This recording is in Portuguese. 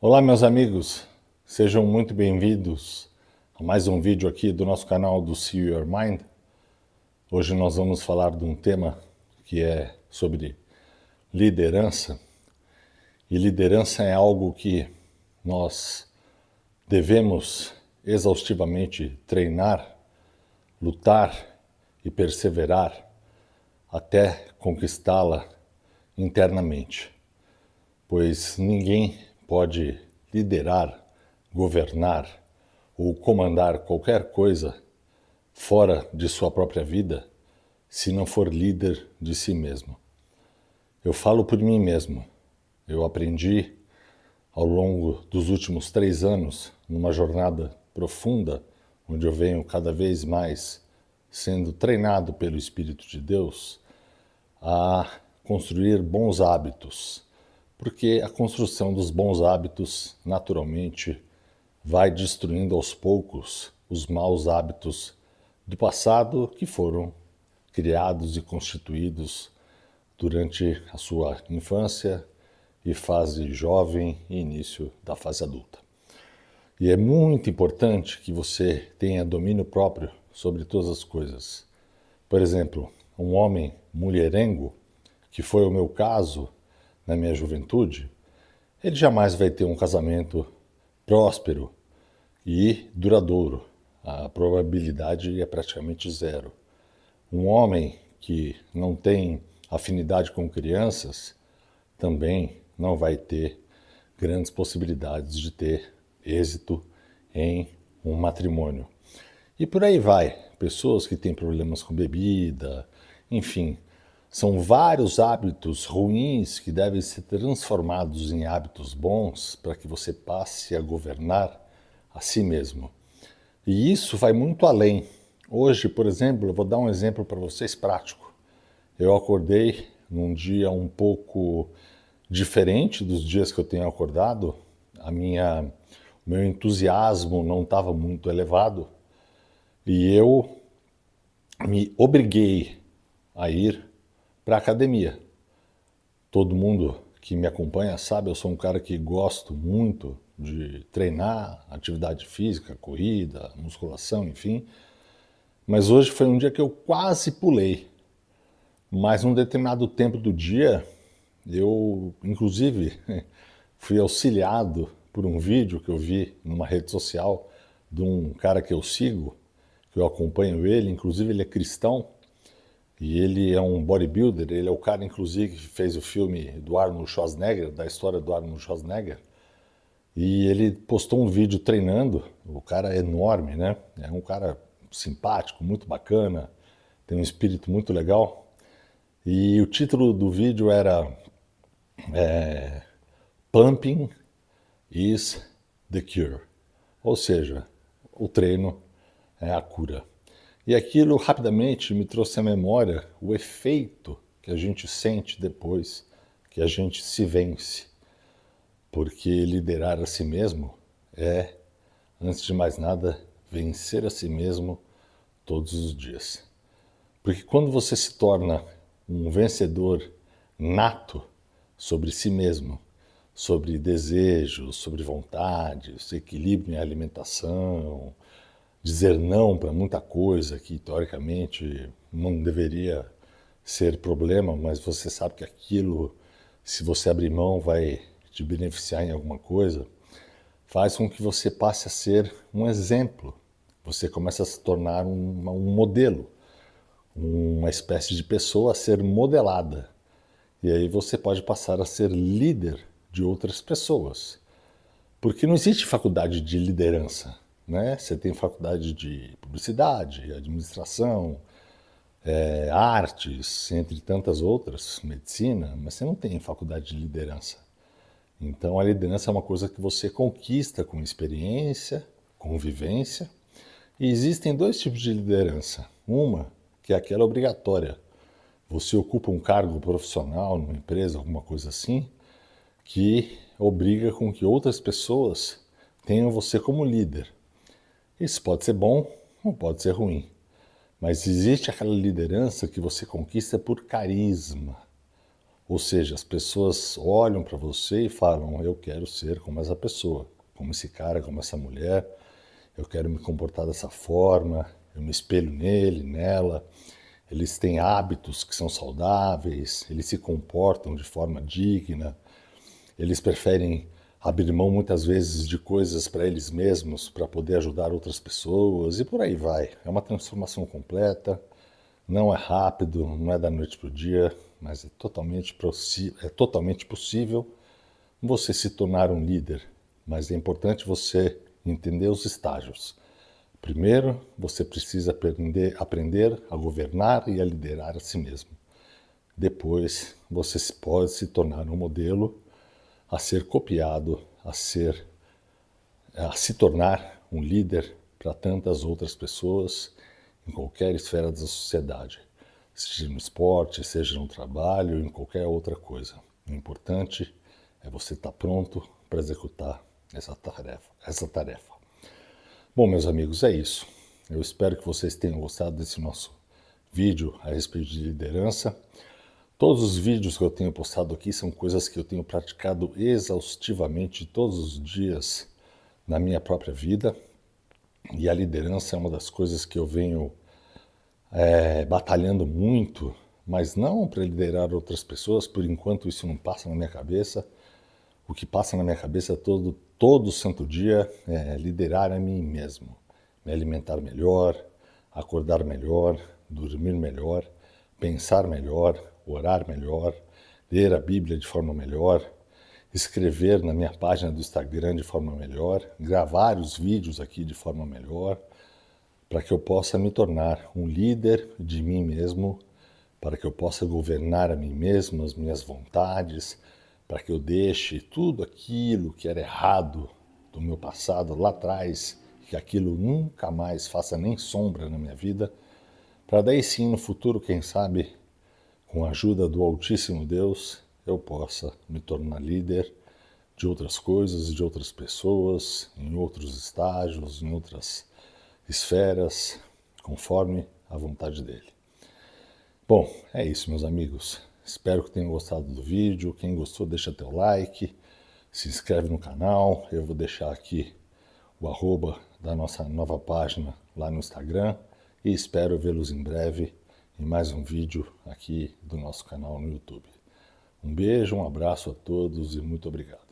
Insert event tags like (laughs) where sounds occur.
Olá, meus amigos, sejam muito bem-vindos a mais um vídeo aqui do nosso canal do See Your Mind. Hoje nós vamos falar de um tema que é sobre liderança. E liderança é algo que nós devemos exaustivamente treinar, lutar e perseverar até conquistá-la internamente, pois ninguém pode liderar, governar ou comandar qualquer coisa fora de sua própria vida se não for líder de si mesmo. Eu falo por mim mesmo. Eu aprendi ao longo dos últimos três anos, numa jornada profunda, onde eu venho cada vez mais sendo treinado pelo Espírito de Deus, a construir bons hábitos porque a construção dos bons hábitos, naturalmente, vai destruindo aos poucos os maus hábitos do passado que foram criados e constituídos durante a sua infância e fase jovem e início da fase adulta. E é muito importante que você tenha domínio próprio sobre todas as coisas. Por exemplo, um homem mulherengo, que foi o meu caso, na minha juventude, ele jamais vai ter um casamento próspero e duradouro. A probabilidade é praticamente zero. Um homem que não tem afinidade com crianças também não vai ter grandes possibilidades de ter êxito em um matrimônio. E por aí vai. Pessoas que têm problemas com bebida, enfim, são vários hábitos ruins que devem ser transformados em hábitos bons para que você passe a governar a si mesmo. E isso vai muito além. Hoje, por exemplo, eu vou dar um exemplo para vocês prático. Eu acordei num dia um pouco diferente dos dias que eu tenho acordado. A minha, o meu entusiasmo não estava muito elevado e eu me obriguei a ir para a academia. Todo mundo que me acompanha sabe, eu sou um cara que gosto muito de treinar, atividade física, corrida, musculação, enfim. Mas hoje foi um dia que eu quase pulei. Mas num determinado tempo do dia, eu, inclusive, (laughs) fui auxiliado por um vídeo que eu vi numa rede social de um cara que eu sigo, que eu acompanho ele, inclusive ele é cristão, e ele é um bodybuilder, ele é o cara, inclusive, que fez o filme do Arnold Schwarzenegger, da história do Arnold Schwarzenegger. E ele postou um vídeo treinando, o cara é enorme, né? É um cara simpático, muito bacana, tem um espírito muito legal. E o título do vídeo era é, Pumping is the Cure. Ou seja, o treino é a cura. E aquilo rapidamente me trouxe à memória o efeito que a gente sente depois que a gente se vence. Porque liderar a si mesmo é, antes de mais nada, vencer a si mesmo todos os dias. Porque quando você se torna um vencedor nato sobre si mesmo, sobre desejos, sobre vontades, equilíbrio em alimentação, dizer não para muita coisa que teoricamente não deveria ser problema, mas você sabe que aquilo, se você abrir mão, vai te beneficiar em alguma coisa, faz com que você passe a ser um exemplo. Você começa a se tornar um, um modelo, uma espécie de pessoa a ser modelada. E aí você pode passar a ser líder de outras pessoas. Porque não existe faculdade de liderança. Né? Você tem faculdade de publicidade, administração, é, artes, entre tantas outras, medicina, mas você não tem faculdade de liderança. Então a liderança é uma coisa que você conquista com experiência, convivência. E existem dois tipos de liderança. Uma que é aquela obrigatória. Você ocupa um cargo profissional numa empresa, alguma coisa assim, que obriga com que outras pessoas tenham você como líder. Isso pode ser bom ou pode ser ruim. Mas existe aquela liderança que você conquista por carisma. Ou seja, as pessoas olham para você e falam: Eu quero ser como essa pessoa, como esse cara, como essa mulher, eu quero me comportar dessa forma, eu me espelho nele, nela. Eles têm hábitos que são saudáveis, eles se comportam de forma digna, eles preferem abrir mão muitas vezes de coisas para eles mesmos, para poder ajudar outras pessoas e por aí vai. É uma transformação completa, não é rápido, não é da noite para o dia, mas é totalmente, é totalmente possível você se tornar um líder. Mas é importante você entender os estágios. Primeiro, você precisa aprender, aprender a governar e a liderar a si mesmo. Depois, você pode se tornar um modelo a ser copiado, a ser a se tornar um líder para tantas outras pessoas em qualquer esfera da sociedade, seja no esporte, seja no trabalho, em qualquer outra coisa. O importante é você estar pronto para executar essa tarefa, essa tarefa. Bom, meus amigos, é isso. Eu espero que vocês tenham gostado desse nosso vídeo a respeito de liderança. Todos os vídeos que eu tenho postado aqui são coisas que eu tenho praticado exaustivamente todos os dias na minha própria vida. E a liderança é uma das coisas que eu venho é, batalhando muito, mas não para liderar outras pessoas, por enquanto isso não passa na minha cabeça. O que passa na minha cabeça todo, todo santo dia é liderar a mim mesmo, me alimentar melhor, acordar melhor, dormir melhor, pensar melhor, orar melhor, ler a Bíblia de forma melhor, escrever na minha página do Instagram de forma melhor, gravar os vídeos aqui de forma melhor, para que eu possa me tornar um líder de mim mesmo, para que eu possa governar a mim mesmo, as minhas vontades, para que eu deixe tudo aquilo que era errado do meu passado lá atrás, que aquilo nunca mais faça nem sombra na minha vida, para daí sim no futuro, quem sabe, com a ajuda do Altíssimo Deus, eu possa me tornar líder de outras coisas, e de outras pessoas, em outros estágios, em outras esferas, conforme a vontade dele. Bom, é isso, meus amigos. Espero que tenham gostado do vídeo. Quem gostou, deixa teu like, se inscreve no canal. Eu vou deixar aqui o arroba da nossa nova página lá no Instagram e espero vê-los em breve em mais um vídeo aqui do nosso canal no YouTube. Um beijo, um abraço a todos e muito obrigado.